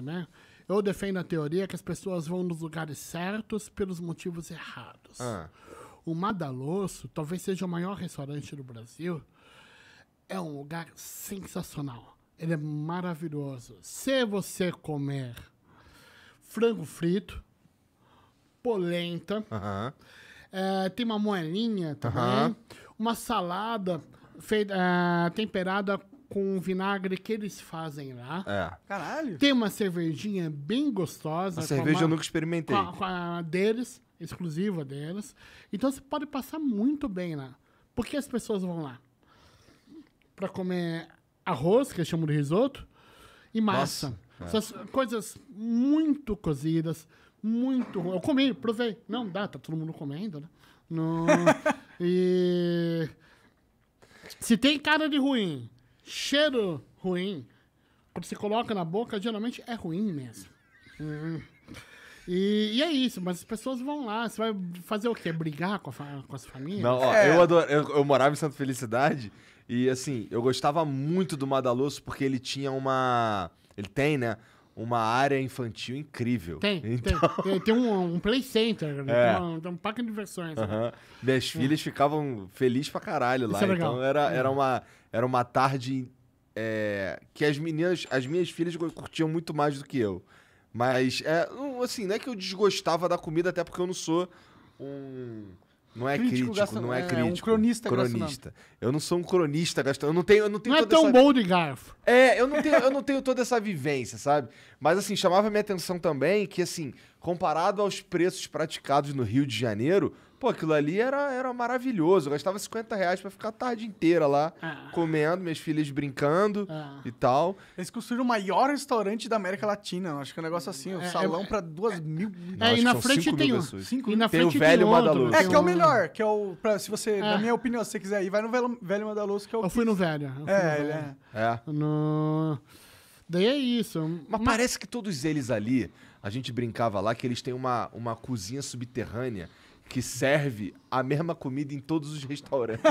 né? Eu defendo a teoria que as pessoas vão nos lugares certos pelos motivos errados. Ah. O Madalosso, talvez seja o maior restaurante do Brasil, é um lugar sensacional. Ele é maravilhoso. Se você comer frango frito, polenta, uh -huh. é, tem uma moelinha também, uh -huh. uma salada feita, é, temperada com o vinagre que eles fazem lá. É. Caralho. Tem uma cervejinha bem gostosa. A cerveja a eu nunca experimentei. Com a, com a deles, exclusiva deles. Então você pode passar muito bem lá. Por que as pessoas vão lá? Pra comer arroz, que eles chamam de risoto, e massa. Nossa, é. Essas é. coisas muito cozidas, muito. Eu comi, provei. Não dá, tá todo mundo comendo, né? No... e. Se tem cara de ruim, Cheiro ruim, quando você coloca na boca, geralmente é ruim mesmo. E, e, é isso, mas as pessoas vão lá. Você vai fazer o quê? Brigar com, a, com as famílias? Não, ó, é. eu, adoro, eu, eu, morava em Santa Felicidade e, assim, eu gostava muito do Madaloso porque ele tinha uma. Ele tem, né? uma área infantil incrível. Tem, então... tem. Tem um, um play center, né? é. tem, um, tem um parque de diversões. Uhum. Né? Minhas é. filhas ficavam felizes pra caralho lá. É então era, é. era, uma, era uma tarde é, que as meninas, as minhas filhas curtiam muito mais do que eu. Mas, é, assim, não é que eu desgostava da comida, até porque eu não sou um... Não é crítico, crítico não é crítico. É um cronista, cronista. Eu não sou um cronista gastronômico. Eu não tenho, eu não tenho. Não é tão essa... bom de garfo. É, eu não, tenho, eu não tenho toda essa vivência, sabe? Mas assim, chamava minha atenção também que, assim, comparado aos preços praticados no Rio de Janeiro, pô, aquilo ali era, era maravilhoso. Eu gastava 50 reais pra ficar a tarde inteira lá, ah. comendo, minhas filhas brincando ah. e tal. Eles construíram o maior restaurante da América Latina. Acho que é um negócio assim, um é, é salão é, pra duas é, mil. É, e na frente tem um. Cinco e na tem frente o velho Madaloso. Né? É, que é o melhor, que é o. Pra, se você, na é. minha opinião, se você quiser ir, vai no velho, velho Madaloso, que é o. Eu fui no velho. Eu fui é, no velho. é. é. No daí é isso. Mas, Mas parece que todos eles ali, a gente brincava lá que eles têm uma, uma cozinha subterrânea que serve a mesma comida em todos os restaurantes.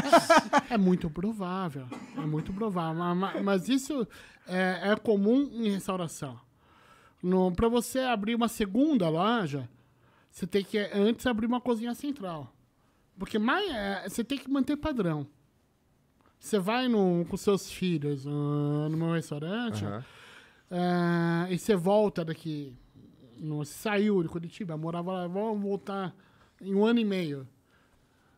É muito provável, é muito provável. Mas, mas isso é, é, comum em restauração. Para você abrir uma segunda loja, você tem que antes abrir uma cozinha central. Porque mais, é, você tem que manter padrão. Você vai com seus filhos uh, meu restaurante uh, e você volta daqui. Não, saiu de Curitiba, morava lá, vamos voltar em um ano e meio.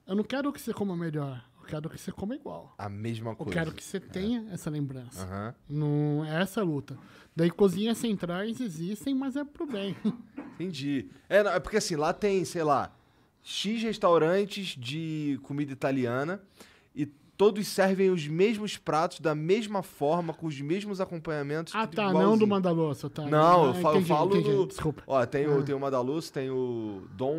Eu não quero que você coma melhor. Eu quero que você coma igual. A mesma coisa. Eu quero que você é. tenha é. essa lembrança. Uhum. Não é essa luta. Daí cozinhas centrais existem, mas é pro bem. Entendi. É, é porque assim, lá tem, sei lá, X restaurantes de comida italiana todos servem os mesmos pratos, da mesma forma, com os mesmos acompanhamentos. Ah, tá, igualzinho. não do Mandalorian, tá? Não, ah, eu falo, entendi, eu falo entendi, do... Desculpa. Ó, tem, ah. o, tem o Mandalorian, tem o Dom...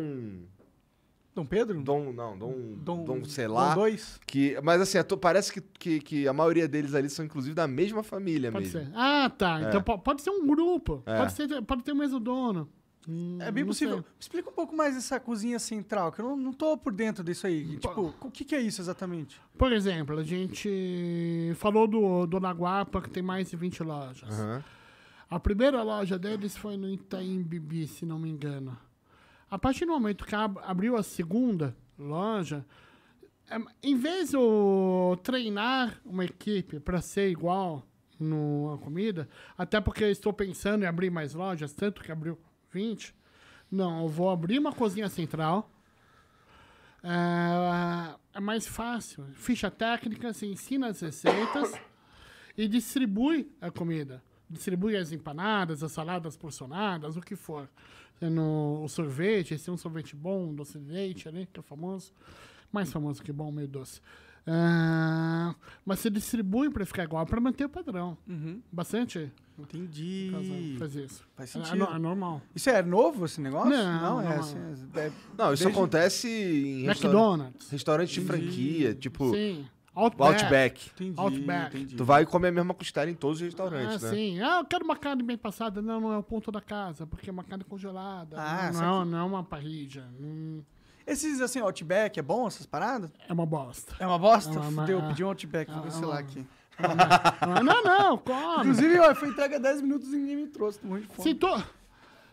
Dom Pedro? Dom, não, Dom, Dom, Dom sei lá. Dom Que, mas assim, é parece que, que, que, a maioria deles ali são inclusive da mesma família pode mesmo. Ser. Ah, tá. É. Então pode ser um grupo. É. Pode, ser, pode ter o mesmo dono. Hum, é bem possível. Explica um pouco mais essa cozinha central, que eu não, não tô por dentro disso aí. Tipo, o que, que, é isso exatamente? Por exemplo, a gente falou do Dona Guapa, que tem mais de 20 lojas. Uhum. A primeira loja deles foi no Itaim Bibi, se não me engano. A partir do momento que abriu a segunda loja, é, em vez de eu treinar uma equipe para ser igual na comida, até porque estou pensando em abrir mais lojas, tanto que abriu não, eu vou abrir uma cozinha central. É, é mais fácil. Ficha técnica, se ensina as receitas e distribui a comida. Distribui as empanadas, as saladas porcionadas, o que for. No, o sorvete, esse é um sorvete bom, um doce de leite ali, que é famoso. Mais famoso que bom, meio doce. Ah, mas se distribuem para ficar igual, para manter o padrão. Uhum. Bastante. Entendi. Fazer isso. Faz é, é sentido. É, é, normal. Isso é novo, esse negócio? Não, não, é, assim, é, é Não, isso Desde... acontece em... McDonald's. Restaurante de franquia, tipo... Sim. Outback. Outback. Entendi, Outback. Entendi. Tu vai comer a mesma costela em todos os restaurantes, ah, né? Sim. Ah, eu quero uma carne bem passada. Não, não é o ponto da casa, porque é uma carne congelada. Ah, não, não, não é uma parrilha. Hum. Esses, assim, Outback, é bom essas paradas? É uma bosta. É uma bosta? É uma, Fudeu, é. pedi um Outback, é, vou cancelar é aqui. É não, não, come. Inclusive, ó, foi entrega 10 minutos e ninguém me trouxe, tô morrendo Se, to...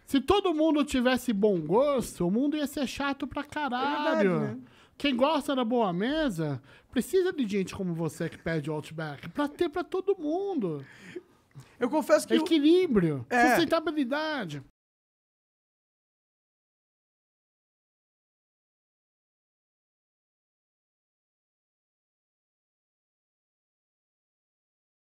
Se todo mundo tivesse bom gosto, o mundo ia ser chato pra caralho. É verdade, né? Quem gosta da boa mesa precisa de gente como você que pede Outback pra ter pra todo mundo. Eu confesso que. Equilíbrio, eu... é. sustentabilidade.